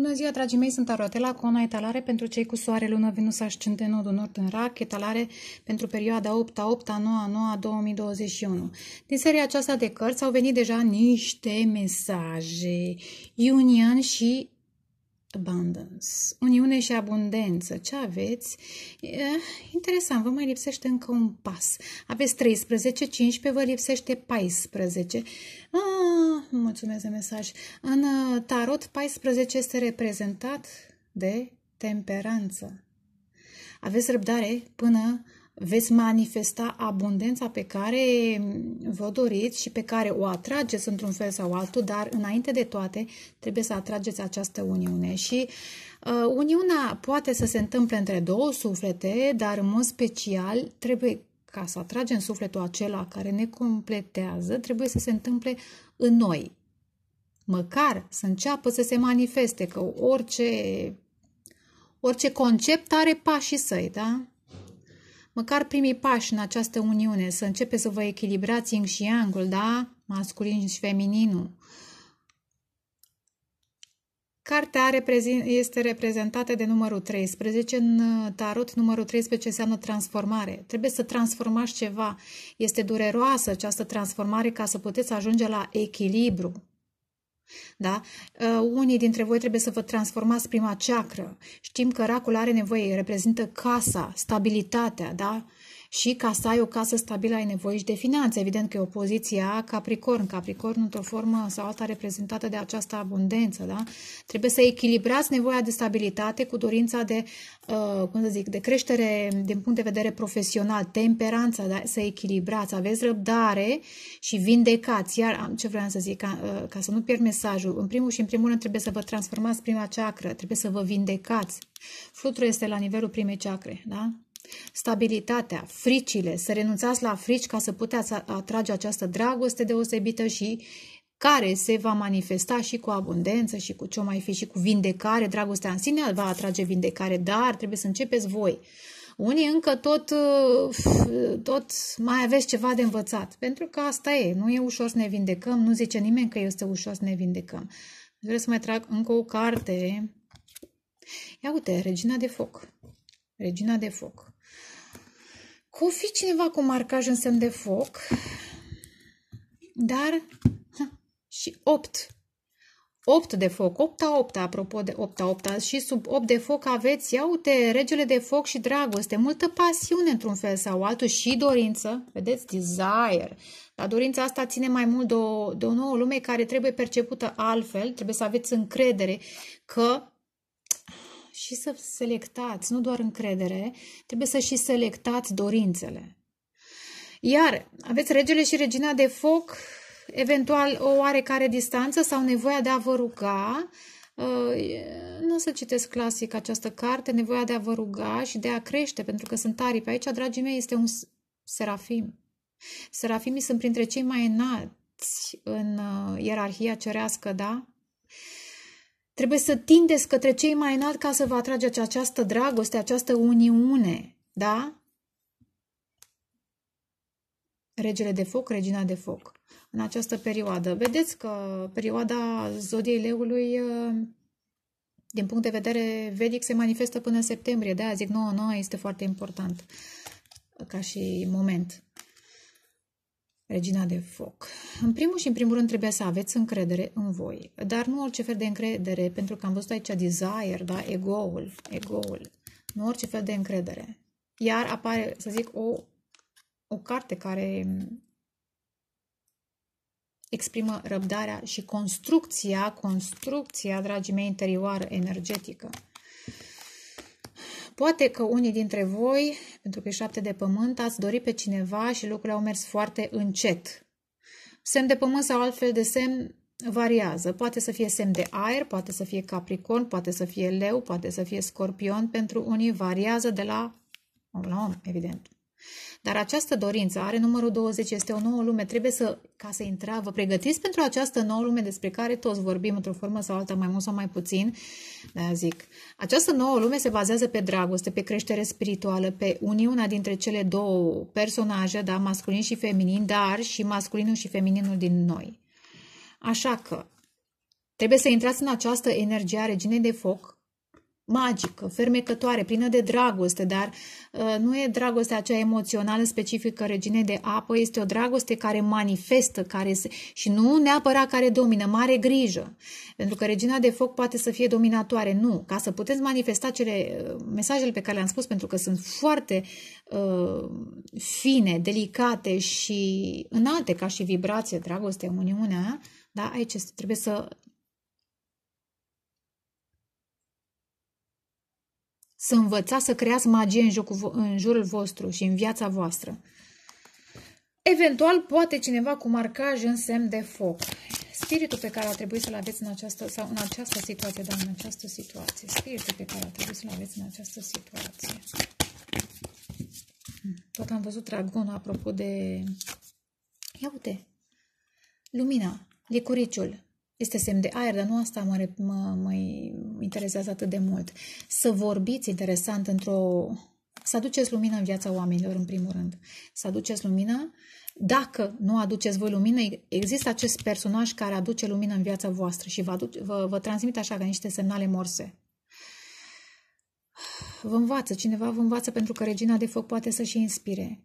Bună ziua, dragii mei, sunt Aroatela cu una Etalare pentru cei cu soare, lună, venus, ascendent, nodul nord în rac, etalare pentru perioada 8 a 8 a 9 a 9 a 2021. Din seria aceasta de cărți au venit deja niște mesaje. Iunian și abundance, uniune și abundență. Ce aveți? E, interesant, vă mai lipsește încă un pas. Aveți 13, 15, vă lipsește 14. Ah, mulțumesc de mesaj. În uh, tarot, 14 este reprezentat de temperanță. Aveți răbdare până veți manifesta abundența pe care vă doriți și pe care o atrageți într-un fel sau altul, dar înainte de toate trebuie să atrageți această uniune și uh, uniunea poate să se întâmple între două suflete, dar în mod special trebuie ca să atragem sufletul acela care ne completează, trebuie să se întâmple în noi. Măcar să înceapă să se manifeste, că orice, orice concept are pașii săi, da? măcar primii pași în această uniune, să începe să vă echilibrați yin și yangul, da? Masculin și femininul. Cartea este reprezentată de numărul 13. În uh, tarot, numărul 13 înseamnă transformare. Trebuie să transformați ceva. Este dureroasă această transformare ca să puteți ajunge la echilibru. Da? Uh, unii dintre voi trebuie să vă transformați prima ceacră. Știm că racul are nevoie, reprezintă casa, stabilitatea, da? și ca să ai o casă stabilă ai nevoie și de finanțe. Evident că e o poziție a Capricorn. Capricorn, într-o formă sau alta reprezentată de această abundență, da? Trebuie să echilibrați nevoia de stabilitate cu dorința de, uh, cum să zic, de creștere din punct de vedere profesional, temperanța, da? să echilibrați, aveți răbdare și vindecați. Iar am ce vreau să zic, ca, uh, ca să nu pierd mesajul, în primul și în primul rând trebuie să vă transformați prima ceacră, trebuie să vă vindecați. Flutru este la nivelul primei ceacre, da? Stabilitatea, fricile, să renunțați la frici ca să puteți atrage această dragoste deosebită și care se va manifesta și cu abundență și cu ce mai fi și cu vindecare. Dragostea în sine va atrage vindecare, dar trebuie să începeți voi. Unii încă tot, uh, tot mai aveți ceva de învățat, pentru că asta e, nu e ușor să ne vindecăm, nu zice nimeni că este ușor să ne vindecăm. Vreau să mai trag încă o carte. Ia uite, Regina de Foc. Regina de Foc. Cu fi cineva cu marcaj în semn de foc, dar ha, și 8. 8 de foc, 8 a 8 apropo de 8 a 8 și sub 8 de foc aveți, ia uite, regele de foc și dragoste, multă pasiune într-un fel sau altul și dorință, vedeți, desire, dar dorința asta ține mai mult de o, de o nouă lume care trebuie percepută altfel, trebuie să aveți încredere că și să selectați nu doar încredere, trebuie să și selectați dorințele. Iar aveți regele și regina de foc, eventual o oarecare distanță sau nevoia de a vă ruga. Uh, nu o să citesc clasic această carte, nevoia de a vă ruga și de a crește, pentru că sunt aripi. Aici, dragii mei, este un serafim. Serafimii sunt printre cei mai înalți în uh, ierarhia cerească, da? Trebuie să tindeți către cei mai înalt ca să vă atrageți această dragoste, această uniune, da? Regele de foc, regina de foc, în această perioadă. Vedeți că perioada zodiei leului, ă, din punct de vedere vedic, se manifestă până în septembrie. De-aia zic 9-9 este foarte important ca și moment. Regina de foc. În primul și în primul rând trebuie să aveți încredere în voi, dar nu orice fel de încredere, pentru că am văzut aici desire, da, ego-ul, ego-ul, nu orice fel de încredere. Iar apare, să zic, o, o carte care exprimă răbdarea și construcția, construcția, dragii mei, interioară, energetică. Poate că unii dintre voi, pentru că e șapte de pământ, ați dorit pe cineva și lucrurile au mers foarte încet. Semn de pământ sau altfel de semn variază. Poate să fie semn de aer, poate să fie capricorn, poate să fie leu, poate să fie scorpion. Pentru unii variază de la om la om, evident. Dar această dorință are numărul 20, este o nouă lume. Trebuie să, ca să intra, vă pregătiți pentru această nouă lume despre care toți vorbim într-o formă sau alta, mai mult sau mai puțin. Da, zic. Această nouă lume se bazează pe dragoste, pe creștere spirituală, pe uniunea dintre cele două personaje, da, masculin și feminin, dar și masculinul și femininul din noi. Așa că trebuie să intrați în această energie a reginei de foc, magică, fermecătoare, plină de dragoste, dar uh, nu e dragostea aceea emoțională specifică reginei de apă, este o dragoste care manifestă care se, și nu neapărat care domină, mare grijă. Pentru că regina de foc poate să fie dominatoare, nu. Ca să puteți manifesta cele uh, mesajele pe care le-am spus, pentru că sunt foarte uh, fine, delicate și înalte ca și vibrație, dragoste, uniunea, da? aici trebuie să să învățați să creați magie în, jocul, în jurul vostru și în viața voastră. Eventual, poate cineva cu marcaj în semn de foc. Spiritul pe care a trebuit să-l aveți în această, sau în această situație, dar în această situație. Spiritul pe care a trebuit să-l aveți în această situație. Tot am văzut dragon, apropo de... Ia uite! Lumina, licuriciul, este semn de aer, dar nu asta mă, mă, mă interesează atât de mult. Să vorbiți interesant într-o... Să aduceți lumină în viața oamenilor, în primul rând. Să aduceți lumină. Dacă nu aduceți voi lumină, există acest personaj care aduce lumină în viața voastră și vă, aduce, vă, vă transmite așa ca niște semnale morse. Vă învață, cineva vă învață pentru că regina de foc poate să și inspire.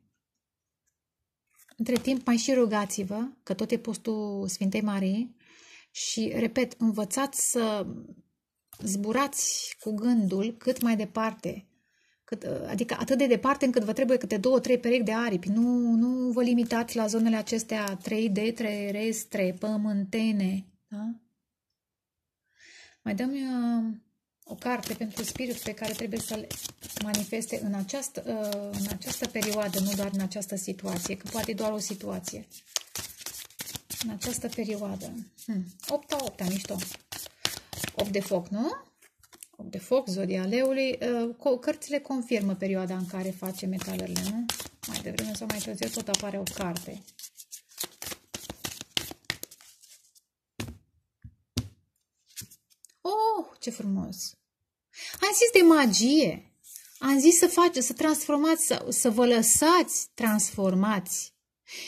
Între timp, mai și rugați-vă, că tot e postul Sfintei Marii, și, repet, învățați să zburați cu gândul cât mai departe, cât, adică atât de departe încât vă trebuie câte două, trei perechi de aripi. Nu, nu vă limitați la zonele acestea 3D, terestre, pământene. Da? Mai dăm uh, o carte pentru spirit pe care trebuie să-l manifeste în această, uh, în această perioadă, nu doar în această situație, că poate e doar o situație în această perioadă. Hmm. 8 8 da, mișto. 8 de foc, nu? 8 de foc, zodia leului. Uh, cărțile confirmă perioada în care face metalele, nu? Mai devreme sau mai târziu tot apare o carte. Oh, ce frumos! Am zis de magie. Am zis să faceți, să transformați, să, să vă lăsați transformați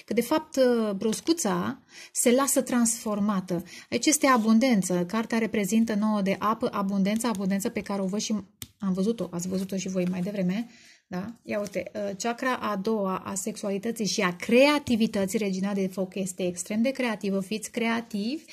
Că, de fapt, ă, broscuța se lasă transformată. Aici este abundență. Cartea reprezintă nouă de apă, abundența, abundența pe care o văd și am văzut-o, ați văzut-o și voi mai devreme. Da? Ia uite, ă, chakra a doua a sexualității și a creativității, regina de foc este extrem de creativă, fiți creativi,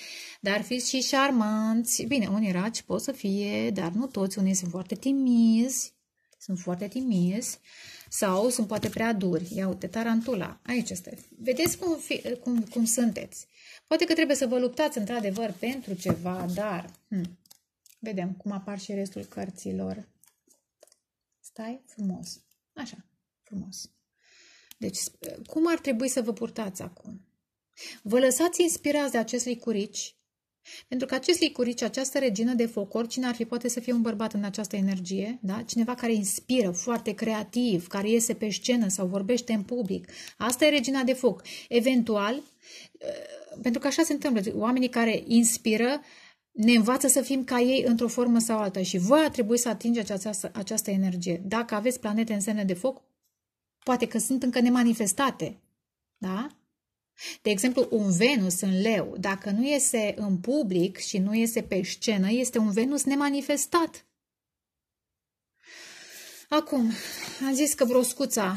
dar fiți și șarmanți. Bine, unii raci pot să fie, dar nu toți, unii sunt foarte timizi, sunt foarte timizi. Uh, sau sunt poate prea duri. Ia uite, tarantula. Aici este. Vedeți cum, fi, cum, cum sunteți. Poate că trebuie să vă luptați într-adevăr pentru ceva, dar... Hmm. Vedem cum apar și restul cărților. Stai frumos. Așa, frumos. Deci, cum ar trebui să vă purtați acum? Vă lăsați inspirați de acest licurici pentru că acest licurici, această regină de foc, cine ar fi poate să fie un bărbat în această energie, da? cineva care inspiră, foarte creativ, care iese pe scenă sau vorbește în public. Asta e regina de foc. Eventual, eh, pentru că așa se întâmplă, oamenii care inspiră ne învață să fim ca ei într-o formă sau alta și voi ar trebui să atingeți această, această energie. Dacă aveți planete în semne de foc, poate că sunt încă nemanifestate, da? De exemplu, un Venus în leu, dacă nu iese în public și nu iese pe scenă, este un Venus nemanifestat. Acum, am zis că broscuța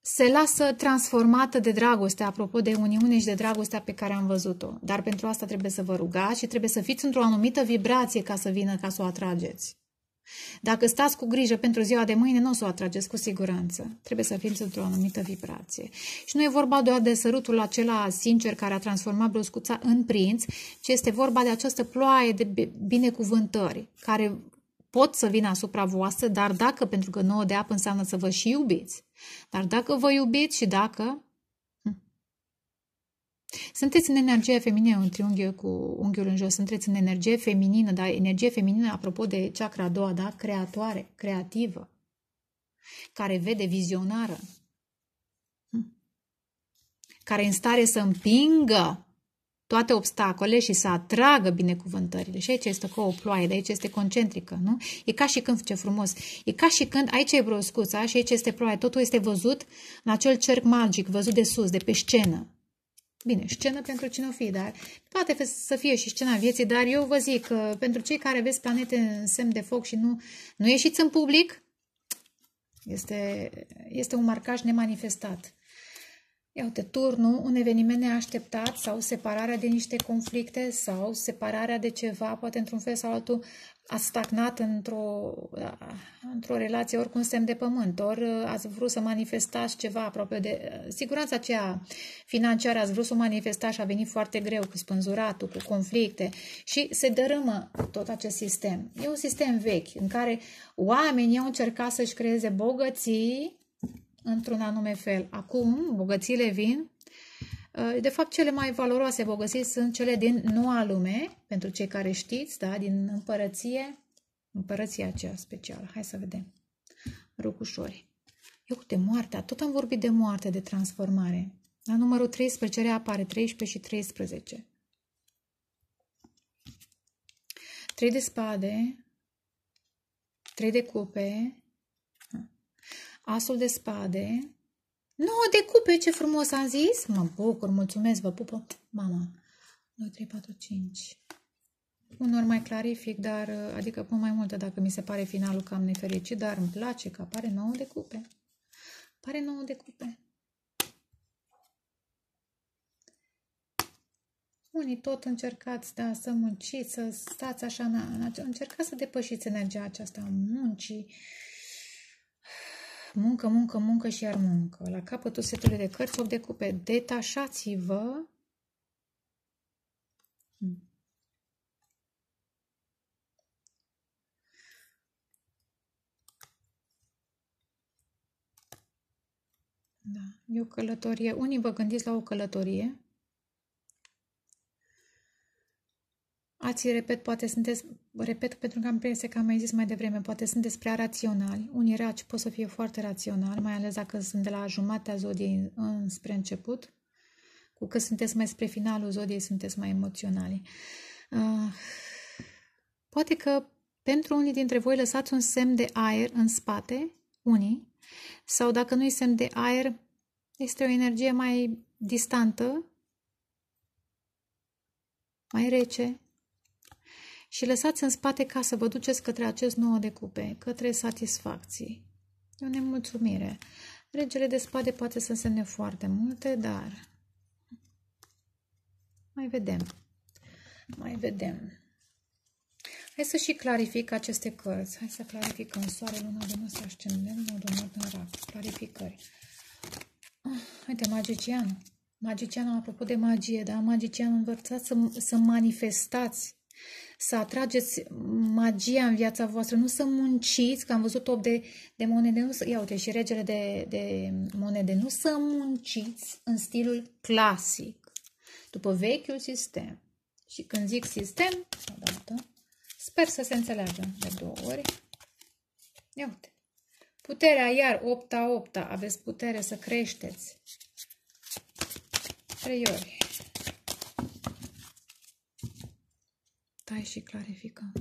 se lasă transformată de dragoste, apropo de uniune și de dragostea pe care am văzut-o. Dar pentru asta trebuie să vă rugați și trebuie să fiți într-o anumită vibrație ca să vină, ca să o atrageți. Dacă stați cu grijă pentru ziua de mâine, nu o să o atrageți cu siguranță. Trebuie să fiți într-o anumită vibrație. Și nu e vorba doar de sărutul acela sincer care a transformat broscuța în prinț, ci este vorba de această ploaie de binecuvântări care pot să vină asupra voastră, dar dacă, pentru că nouă de apă înseamnă să vă și iubiți. Dar dacă vă iubiți și dacă sunteți în energie feminină, un triunghi cu unghiul în jos, sunteți în energie feminină, dar energie feminină, apropo de chakra a doua, da? Creatoare, creativă, care vede vizionară, hm? care e în stare să împingă toate obstacole și să atragă binecuvântările. Și aici este ca o ploaie, de aici este concentrică, nu? E ca și când, ce frumos, e ca și când aici e broscuța și aici este ploaie, totul este văzut în acel cerc magic, văzut de sus, de pe scenă. Bine, scenă pentru cine o fi, dar poate să fie și scena vieții, dar eu vă zic, uh, pentru cei care vezi planete în semn de foc și nu, nu ieșiți în public, este, este un marcaj nemanifestat. Ia uite, turnul, un eveniment neașteptat sau separarea de niște conflicte sau separarea de ceva, poate într-un fel sau altul, ați stagnat într-o, da, într-o relație, ori cu un semn de pământ, ori ați vrut să manifestați ceva aproape de... Siguranța aceea financiară ați vrut să o manifestați și a venit foarte greu cu spânzuratul, cu conflicte și se dărâmă tot acest sistem. E un sistem vechi în care oamenii au încercat să-și creeze bogății într-un anume fel. Acum bogățiile vin Uh, de fapt, cele mai valoroase vă găsiți sunt cele din noua lume, pentru cei care știți, da, din împărăție, împărăția aceea specială. Hai să vedem. Rucușori. Eu uite, moartea, tot am vorbit de moarte, de transformare. La numărul 13 reapare 13 și 13. 3 de spade, 3 de cupe, asul de spade, 9 de cupe, ce frumos am zis. Mă bucur, mulțumesc, vă pupă. Mama, 2, 3, 4, 5. Unor mai clarific, dar adică pun mai multe dacă mi se pare finalul cam nefericit, dar îmi place că apare 9 de cupe. Pare 9 de cupe. Unii tot încercați da, să munciți, să stați așa, încercați să depășiți energia aceasta muncii, muncă, muncă, muncă și iar muncă. La capătul setului de cărți 8 de cupe. Detașați-vă hmm. Da, e o călătorie. Unii vă gândiți la o călătorie Alții, repet, poate sunteți, repet, pentru că am impresia că am mai zis mai devreme, poate sunteți prea raționali. Unii raci pot să fie foarte raționali, mai ales dacă sunt de la jumatea zodiei spre început. Cu cât sunteți mai spre finalul zodiei, sunteți mai emoționali. Ah, poate că pentru unii dintre voi lăsați un semn de aer în spate, unii, sau dacă nu-i semn de aer, este o energie mai distantă, mai rece, și lăsați în spate ca să vă duceți către acest nouă cupe, către satisfacții. E o nemulțumire. Regele de spade poate să însemne foarte multe, dar... Mai vedem. Mai vedem. Hai să și clarific aceste cărți. Hai să clarificăm soare, luna, venus, ascendent, nodul nord în rac. Clarificări. Ah, uite, magician. Magicianul, apropo de magie, da? magicianul învățați să, să manifestați să atrageți magia în viața voastră, nu să munciți, că am văzut 8 de, de monede, nu să, ia uite și regele de, de monede, nu să munciți în stilul clasic, după vechiul sistem. Și când zic sistem, odată, sper să se înțeleagă de două ori. Ia uite. Puterea, iar 8 a 8 aveți putere să creșteți. 3 ori. Tai și clarificăm.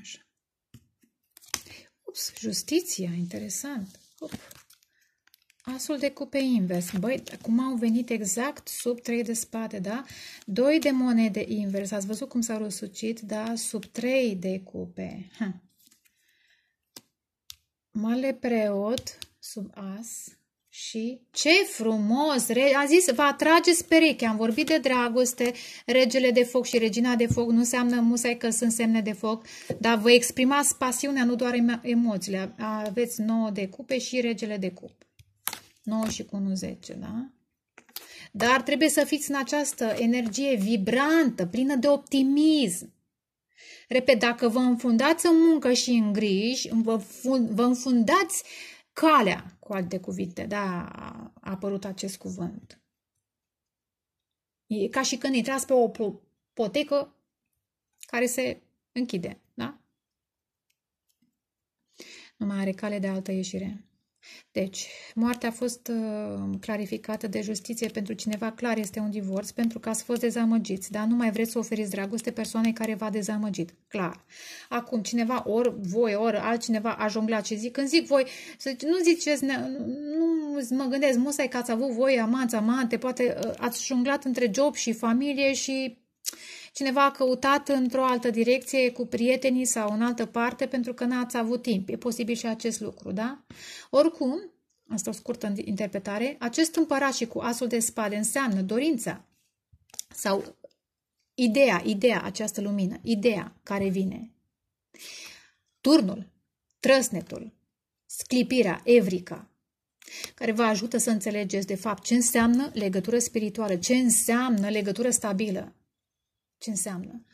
Așa. Ups, justiția, interesant. Up. Asul de cupe invers. Băi, cum au venit exact sub 3 de spate, da? 2 de monede invers. Ați văzut cum s-au răsucit, da? Sub 3 de cupe. Ha. Male preot sub as. Și ce frumos! A zis, vă atrageți pereche. Am vorbit de dragoste, regele de foc și regina de foc. Nu înseamnă musai că sunt semne de foc, dar vă exprimați pasiunea, nu doar emoțiile. Aveți 9 de cupe și regele de cup. 9 și cu 1, 10, da? Dar trebuie să fiți în această energie vibrantă, plină de optimism. Repet, dacă vă înfundați în muncă și în griji, vă, vă înfundați uh, calea, cu alte cuvinte, da, a apărut acest cuvânt. E ca și când intrați pe o potecă care se închide, da? Nu mai are cale de altă ieșire. Deci, moartea a fost uh, clarificată de justiție pentru cineva, clar este un divorț, pentru că ați fost dezamăgiți, dar nu mai vreți să oferiți dragoste persoanei care v-a dezamăgit, clar. Acum, cineva, ori voi, ori altcineva a jonglat și zic, când zic voi, să nu ziceți, nu mă gândesc, musai că ați avut voi amanți, amante, poate uh, ați jonglat între job și familie și Cineva a căutat într-o altă direcție cu prietenii sau în altă parte pentru că n-ați avut timp. E posibil și acest lucru, da? Oricum, asta o scurtă interpretare, acest împărat și cu asul de spade înseamnă dorința sau ideea, ideea, această lumină, ideea care vine. Turnul, trăsnetul, sclipirea, evrica, care vă ajută să înțelegeți de fapt ce înseamnă legătură spirituală, ce înseamnă legătură stabilă ce înseamnă.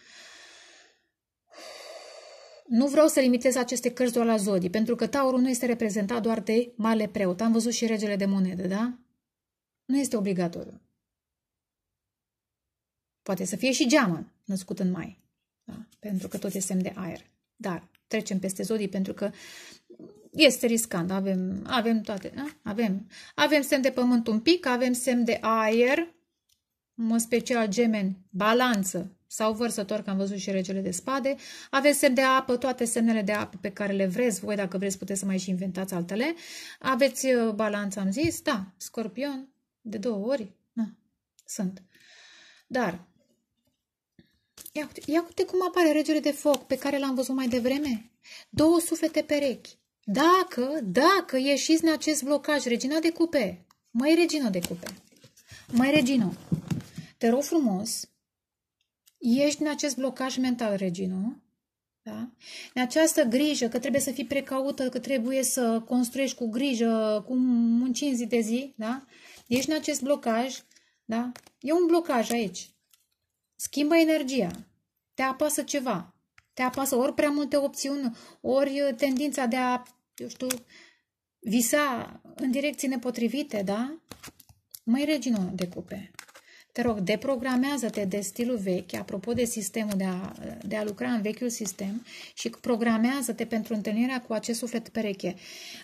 Nu vreau să limitez aceste cărți doar la zodii, pentru că taurul nu este reprezentat doar de male preot. Am văzut și regele de monedă, da? Nu este obligatoriu. Poate să fie și geamă născut în mai, da? pentru că tot este semn de aer. Dar trecem peste zodii pentru că este riscant. Avem, avem toate. Da? Avem, avem semn de pământ un pic, avem semn de aer, în special gemeni, balanță sau vărsător, că am văzut și regele de spade. Aveți semn de apă, toate semnele de apă pe care le vreți voi, dacă vreți puteți să mai și inventați altele. Aveți uh, balanță, am zis, da, scorpion, de două ori, da, sunt. Dar, ia uite, ia uite cum apare regele de foc pe care l-am văzut mai devreme. Două suflete perechi. Dacă, dacă ieșiți din acest blocaj, regina de cupe, mai regina de cupe, mai regina. Te rog frumos, ești în acest blocaj mental, regină, da? În această grijă, că trebuie să fii precaută, că trebuie să construiești cu grijă, cu muncind zi de zi, da? Ești în acest blocaj, da? E un blocaj aici. Schimbă energia. Te apasă ceva. Te apasă ori prea multe opțiuni, ori tendința de a, eu știu, visa în direcții nepotrivite, da? Mai regină de cupe. Te rog, deprogramează-te de stilul vechi, apropo de sistemul de a, de a lucra în vechiul sistem și programează-te pentru întâlnirea cu acest suflet pereche.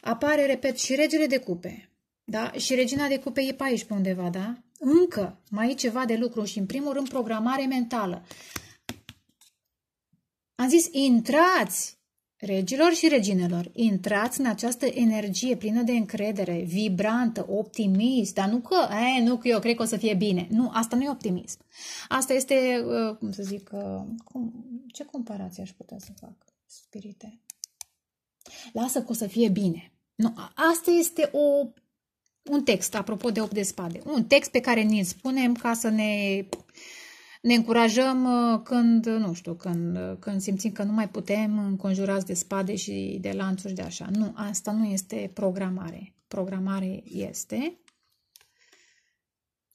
Apare, repet, și regele de cupe, da? Și regina de cupe e pe aici, pe undeva, da? Încă mai e ceva de lucru și, în primul rând, programare mentală. Am zis, intrați Regilor și reginelor, intrați în această energie plină de încredere, vibrantă, optimist, dar nu că, e, eh, nu că eu cred că o să fie bine. Nu, asta nu e optimism. Asta este, uh, cum să zic, uh, cum, ce comparație aș putea să fac? Spirite. Lasă că o să fie bine. Nu, asta este o, un text, apropo de 8 de spade. Un text pe care ni-l spunem ca să ne ne încurajăm uh, când, uh, nu știu, când, uh, când simțim că nu mai putem, înconjurați de spade și de lanțuri de așa. Nu, asta nu este programare. Programare este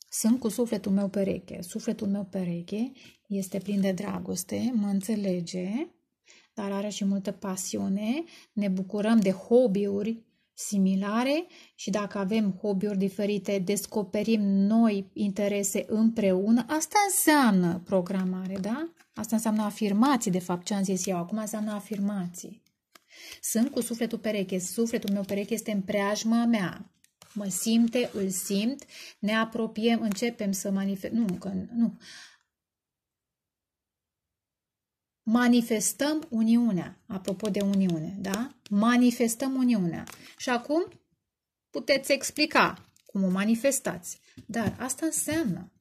sunt cu sufletul meu pereche. Sufletul meu pereche este plin de dragoste, mă înțelege, dar are și multă pasiune. Ne bucurăm de hobby-uri, similare și dacă avem hobby-uri diferite, descoperim noi interese împreună, asta înseamnă programare, da? Asta înseamnă afirmații, de fapt, ce am zis eu acum înseamnă afirmații. Sunt cu sufletul pereche, sufletul meu pereche este în preajma mea. Mă simte, îl simt, ne apropiem, începem să manifestăm, nu, că nu, manifestăm uniunea. Apropo de uniune, da? Manifestăm uniunea. Și acum puteți explica cum o manifestați. Dar asta înseamnă.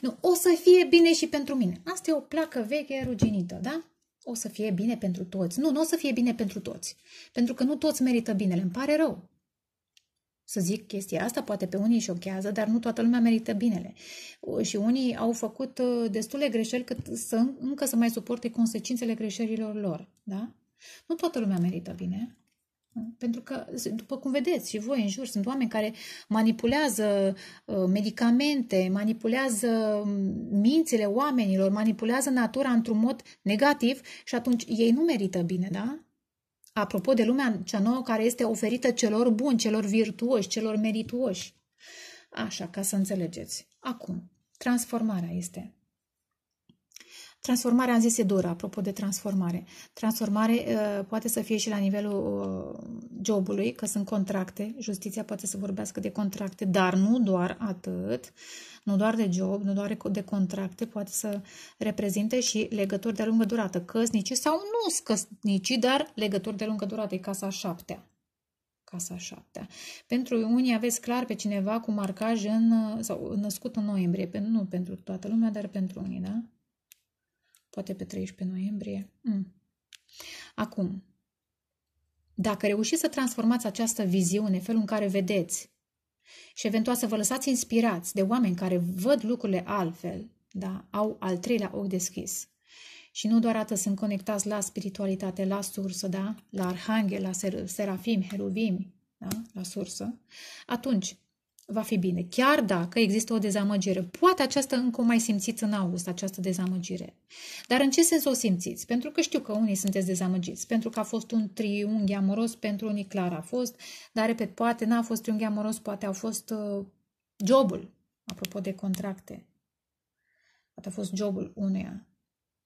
Nu, o să fie bine și pentru mine. Asta e o placă veche ruginită, da? O să fie bine pentru toți. Nu, nu o să fie bine pentru toți. Pentru că nu toți merită binele. Îmi pare rău să zic chestia asta, poate pe unii șochează, dar nu toată lumea merită binele. Și unii au făcut uh, destule greșeli cât să încă să mai suporte consecințele greșelilor lor, da? Nu toată lumea merită bine. Da? Pentru că, după cum vedeți și voi în jur, sunt oameni care manipulează uh, medicamente, manipulează mm, mințile oamenilor, manipulează natura într-un mod negativ și atunci ei nu merită bine, da? Apropo de lumea cea nouă care este oferită celor buni, celor virtuoși, celor merituoși. Așa, ca să înțelegeți. Acum, transformarea este Transformarea, am zis, e dură, apropo de transformare. Transformare uh, poate să fie și la nivelul uh, jobului, că sunt contracte, justiția poate să vorbească de contracte, dar nu doar atât, nu doar de job, nu doar de contracte, poate să reprezinte și legături de lungă durată, căsnicii sau nu căsnicii, dar legături de lungă durată, e casa a șaptea casa șaptea. Pentru unii aveți clar pe cineva cu marcaj în, uh, sau născut în noiembrie, nu pentru toată lumea, dar pentru unii, da? poate pe 13 noiembrie. Mm. Acum, dacă reușiți să transformați această viziune, felul în care vedeți, și eventual să vă lăsați inspirați de oameni care văd lucrurile altfel, da, au al treilea ochi deschis. Și nu doar atât, sunt conectați la spiritualitate, la sursă, da, la arhanghel, la serafim, heruvim, da, la sursă. Atunci, va fi bine, chiar dacă există o dezamăgire. Poate aceasta încă o mai simțiți în august, această dezamăgire. Dar în ce sens o simțiți? Pentru că știu că unii sunteți dezamăgiți, pentru că a fost un triunghi amoros, pentru unii clar a fost, dar, repet, poate n-a fost triunghi amoros, poate a fost uh, jobul, apropo de contracte. Poate a fost jobul uneia.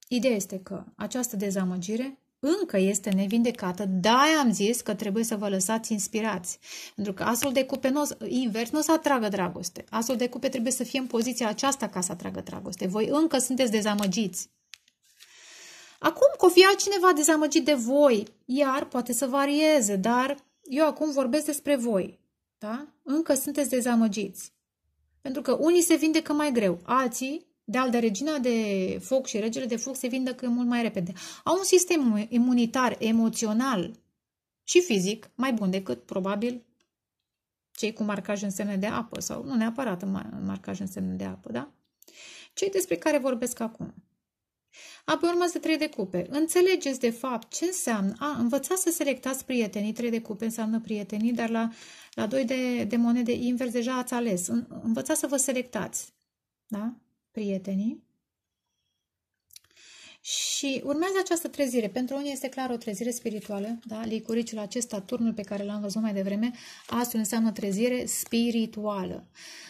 Ideea este că această dezamăgire încă este nevindecată, de-aia am zis că trebuie să vă lăsați inspirați. Pentru că astfel de cupe nu, invers nu o să atragă dragoste. Astfel de cupe trebuie să fie în poziția aceasta ca să atragă dragoste. Voi încă sunteți dezamăgiți. Acum, că o fi altcineva dezamăgit de voi, iar poate să varieze, dar eu acum vorbesc despre voi. Da? Încă sunteți dezamăgiți. Pentru că unii se vindecă mai greu, alții de al de regina de foc și regele de foc se vindecă mult mai repede. Au un sistem imunitar, emoțional și fizic mai bun decât probabil cei cu marcaj în semne de apă sau nu neapărat în marcaj în semne de apă, da? Cei despre care vorbesc acum. Apoi urmează trei de cupe. Înțelegeți de fapt ce înseamnă. A, învăța să selectați prietenii. Trei de cupe înseamnă prietenii, dar la, la doi de, de monede invers deja ați ales. Învățați să vă selectați. Da? prietenii. Și urmează această trezire. Pentru unii este clar o trezire spirituală, da? Licuriciul acesta, turnul pe care l-am văzut mai devreme, astfel înseamnă trezire spirituală.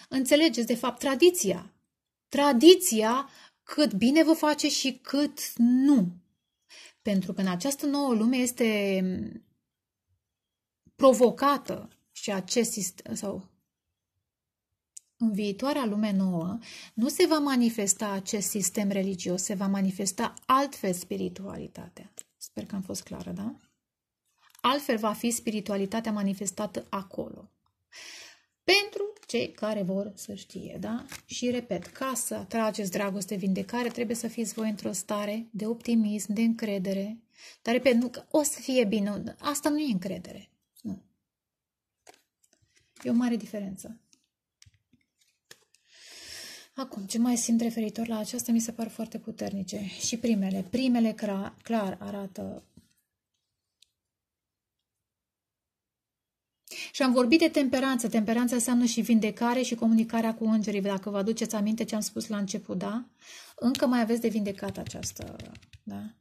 Înțelegeți, de fapt, tradiția. Tradiția cât bine vă face și cât nu. Pentru că în această nouă lume este provocată și acest, sau în viitoarea lume nouă, nu se va manifesta acest sistem religios, se va manifesta altfel spiritualitatea. Sper că am fost clară, da? Altfel va fi spiritualitatea manifestată acolo. Pentru cei care vor să știe, da? Și repet, ca să atrageți dragoste, vindecare, trebuie să fiți voi într-o stare de optimism, de încredere. Dar, repet, nu, că o să fie bine. Asta nu e încredere. Nu. E o mare diferență. Acum, ce mai simt referitor la aceasta mi se par foarte puternice. Și primele. Primele clar arată Și am vorbit de temperanță. Temperanța înseamnă și vindecare și comunicarea cu îngerii. Dacă vă aduceți aminte ce am spus la început, da? Încă mai aveți de vindecat această, da?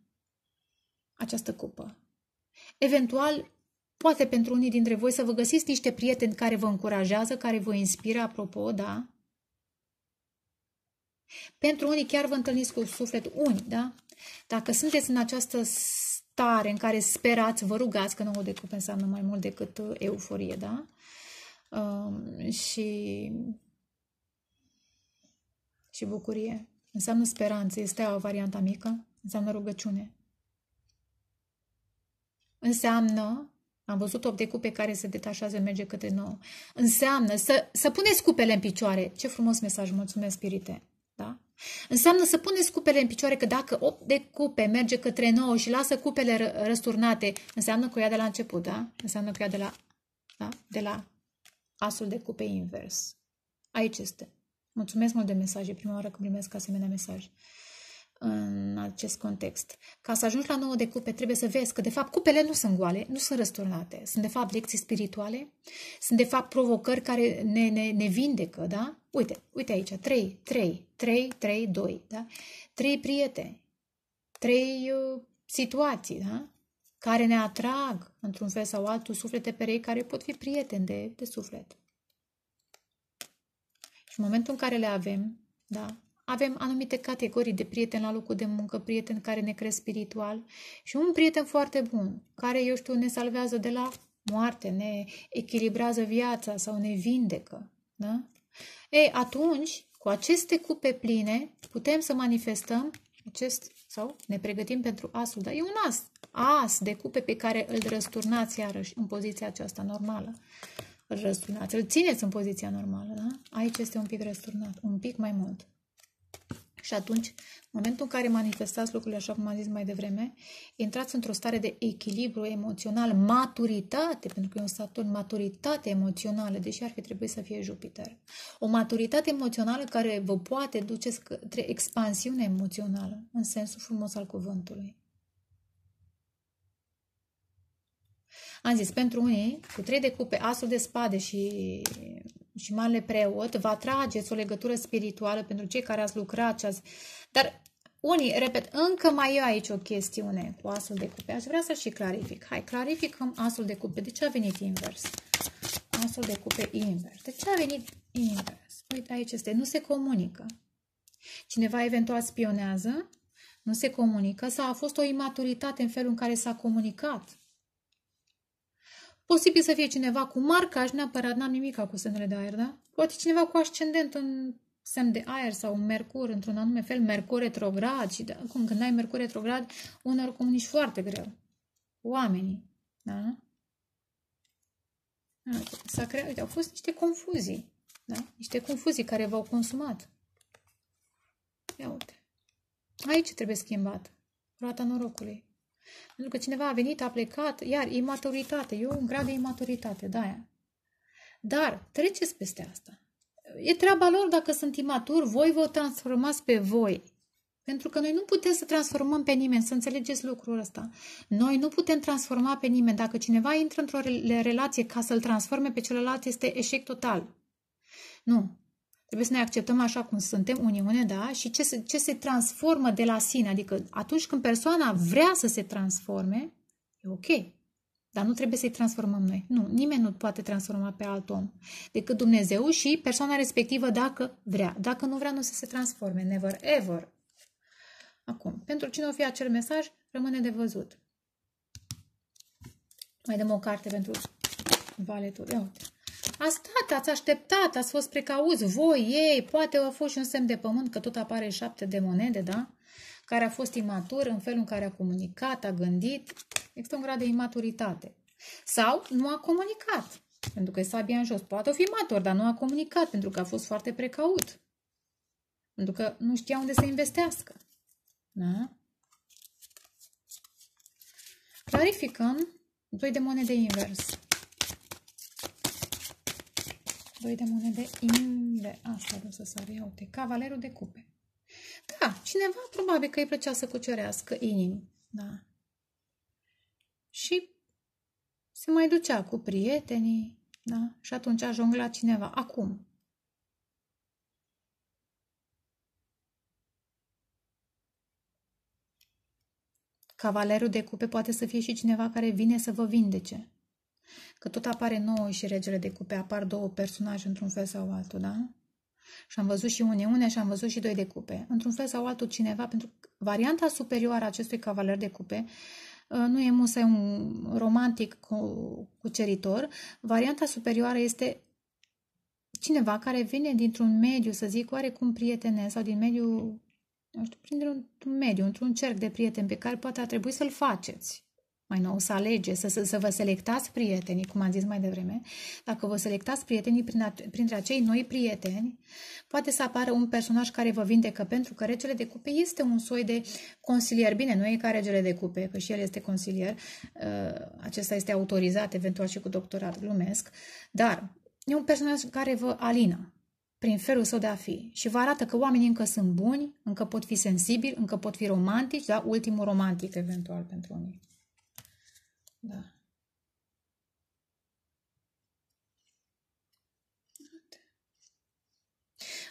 această cupă. Eventual, poate pentru unii dintre voi să vă găsiți niște prieteni care vă încurajează, care vă inspiră, apropo, da? Pentru unii chiar vă întâlniți cu suflet uni, da? Dacă sunteți în această stare în care sperați, vă rugați, că nu o decup înseamnă mai mult decât uh, euforie, da? Um, și, și bucurie. Înseamnă speranță, este o variantă mică, înseamnă rugăciune. Înseamnă, am văzut 8 de cupe care se detașează, merge către nou, Înseamnă să, să puneți cupele în picioare. Ce frumos mesaj, mulțumesc, Spirite! Înseamnă să puneți cupele în picioare, că dacă 8 de cupe merge către 9 și lasă cupele răsturnate, înseamnă că o ia de la început, da? Înseamnă că o ia de la, da? de la asul de cupe invers. Aici este. Mulțumesc mult de mesaje. Prima oară când primesc asemenea mesaje în acest context. Ca să ajungi la nouă de cupe, trebuie să vezi că, de fapt, cupele nu sunt goale, nu sunt răsturnate. Sunt, de fapt, lecții spirituale, sunt, de fapt, provocări care ne, ne, ne vindecă, da? Uite, uite aici, 3, 3, 3, 3, 2, da? 3 prieteni, 3 uh, situații, da? Care ne atrag, într-un fel sau altul, suflete perei care pot fi prieteni de, de suflet. Și în momentul în care le avem, da, avem anumite categorii de prieteni la locul de muncă, prieteni care ne cresc spiritual și un prieten foarte bun, care, eu știu, ne salvează de la moarte, ne echilibrează viața sau ne vindecă. Da? Ei, atunci, cu aceste cupe pline, putem să manifestăm acest sau ne pregătim pentru asul, dar e un as, as de cupe pe care îl răsturnați iarăși în poziția aceasta normală. Îl răsturnați, îl țineți în poziția normală, da? Aici este un pic răsturnat, un pic mai mult. Și atunci, în momentul în care manifestați lucrurile așa cum am zis mai devreme, intrați într-o stare de echilibru emoțional, maturitate, pentru că e un Saturn, maturitate emoțională, deși ar fi trebuit să fie Jupiter. O maturitate emoțională care vă poate duce către expansiune emoțională, în sensul frumos al cuvântului. Am zis, pentru unii, cu trei de cupe, asul de spade și și marele preot va trageți o legătură spirituală pentru cei care ați lucrat și ați... Dar unii, repet, încă mai e aici o chestiune cu asul de cupe. Aș vrea să și clarific. Hai, clarificăm asul de cupe. De ce a venit invers? Asul de cupe invers. De ce a venit invers? Uite, aici este. Nu se comunică. Cineva eventual spionează, nu se comunică sau a fost o imaturitate în felul în care s-a comunicat. Posibil să fie cineva cu marcaj, neapărat n-am nimica cu semnele de aer, da? Poate cineva cu ascendent în semn de aer sau un mercur, într-un anume fel, mercur retrograd și da, cum când ai mercur retrograd, unor cum nici foarte greu. Oamenii, da? S-a creat, uite, au fost niște confuzii, da? Niște confuzii care v-au consumat. Ia uite. Aici trebuie schimbat. Roata norocului. Pentru că cineva a venit, a plecat, iar imaturitate, e un grad de imaturitate, da aia. Dar treceți peste asta. E treaba lor dacă sunt imaturi, voi vă transformați pe voi. Pentru că noi nu putem să transformăm pe nimeni, să înțelegeți lucrul ăsta. Noi nu putem transforma pe nimeni. Dacă cineva intră într-o relație ca să-l transforme pe celălalt, este eșec total. Nu. Trebuie să ne acceptăm așa cum suntem, uniune, da? Și ce se, ce se transformă de la sine. Adică atunci când persoana vrea să se transforme, e ok. Dar nu trebuie să-i transformăm noi. Nu, nimeni nu poate transforma pe alt om decât Dumnezeu și persoana respectivă dacă vrea. Dacă nu vrea, nu să se transforme. Never ever. Acum, pentru cine o fi acel mesaj, rămâne de văzut. Mai dăm o carte pentru valetul. Ia uite. A stat, ați așteptat, ați fost precauți, voi, ei, poate a fost și un semn de pământ, că tot apare șapte de monede, da? Care a fost imatur în felul în care a comunicat, a gândit. Există un grad de imaturitate. Sau nu a comunicat, pentru că e sabia în jos. Poate o fi imatur, dar nu a comunicat, pentru că a fost foarte precaut. Pentru că nu știa unde să investească. Da? Clarificăm doi de monede invers doi de monede imbe. Asta vreau să sar uite, Cavalerul de cupe. Da, cineva probabil că îi plăcea să cucerească inimi. Da. Și se mai ducea cu prietenii. Da? Și atunci a la cineva. Acum, Cavalerul de cupe poate să fie și cineva care vine să vă vindece. Că tot apare nouă și regele de cupe, apar două personaje într-un fel sau altul, da? Și am văzut și Uniune și am văzut și doi de cupe. Într-un fel sau altul cineva, pentru că varianta superioară a acestui cavaler de cupe uh, nu e musai un romantic cuceritor. Varianta superioară este cineva care vine dintr-un mediu, să zic, oarecum prietene sau din mediu, nu știu, printr-un mediu, într-un cerc de prieteni pe care poate a trebuit să-l faceți. Mai nou să alege, să, să, să vă selectați prietenii, cum am zis mai devreme. Dacă vă selectați prietenii prin, printre acei noi prieteni, poate să apară un personaj care vă vindecă, pentru că regele de cupe este un soi de consilier. Bine, nu e ca regele de cupe, că și el este consilier, uh, acesta este autorizat, eventual și cu doctorat, glumesc, dar e un personaj care vă alină, prin felul său de a fi și vă arată că oamenii încă sunt buni, încă pot fi sensibili, încă pot fi romantici, da? ultimul romantic eventual pentru unii. Da.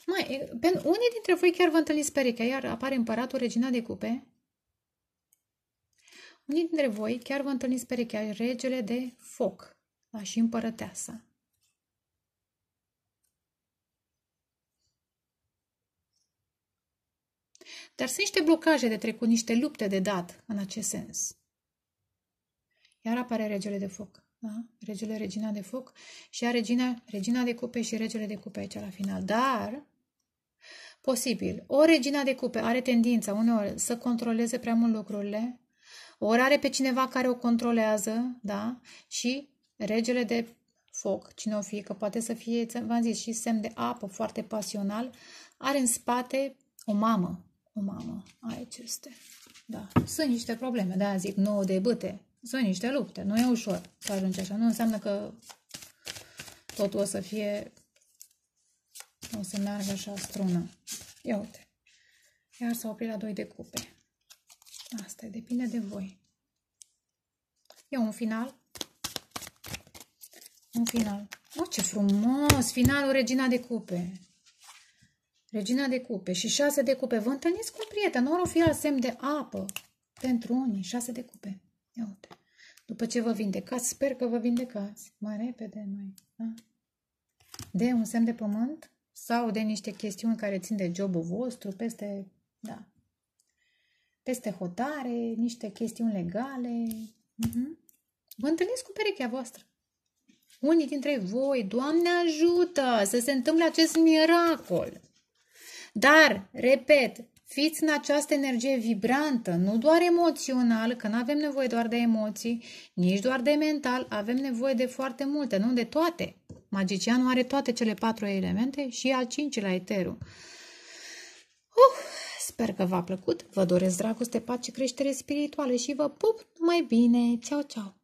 Mai, pentru unii dintre voi chiar vă întâlniți perechea, iar apare împăratul, regina de cupe. Unii dintre voi chiar vă întâlniți perechea, regele de foc da, și împărăteasa. Dar sunt niște blocaje de trecut, niște lupte de dat în acest sens. Iar apare regele de foc. Da? Regele, regina de foc și a regina, regina de cupe și regele de cupe aici la final. Dar, posibil, o regina de cupe are tendința uneori să controleze prea mult lucrurile, ori are pe cineva care o controlează, da? Și regele de foc, cine o fie, că poate să fie, v-am zis, și semn de apă foarte pasional, are în spate o mamă. O mamă, aici este. Da, sunt niște probleme, da, zic, nouă de bâte, sunt niște lupte. Nu e ușor să ajungi așa. Nu înseamnă că totul o să fie, o să meargă așa strună. Ia uite. Iar s-a oprit la doi de cupe. Asta depinde de voi. E un final. Un final. O, ce frumos! Finalul Regina de Cupe. Regina de Cupe și șase de cupe. Vă întâlniți cu un prieten. ar fi al semn de apă. Pentru unii, șase de cupe. Ia uite. După ce vă vindecați, sper că vă vindecați. Mai repede, mai... Da? De un semn de pământ sau de niște chestiuni care țin de jobul vostru, peste... Da. Peste hotare, niște chestiuni legale. Uh-huh. Vă întâlniți cu perechea voastră. Unii dintre voi, Doamne ajută să se întâmple acest miracol. Dar, repet, Fiți în această energie vibrantă, nu doar emoțional, că nu avem nevoie doar de emoții, nici doar de mental, avem nevoie de foarte multe, nu de toate. Magicianul are toate cele patru elemente și al cincilea eteru. Uh, sper că v-a plăcut, vă doresc dragoste, pace, creștere spirituală și vă pup mai bine. Ciao, ciao.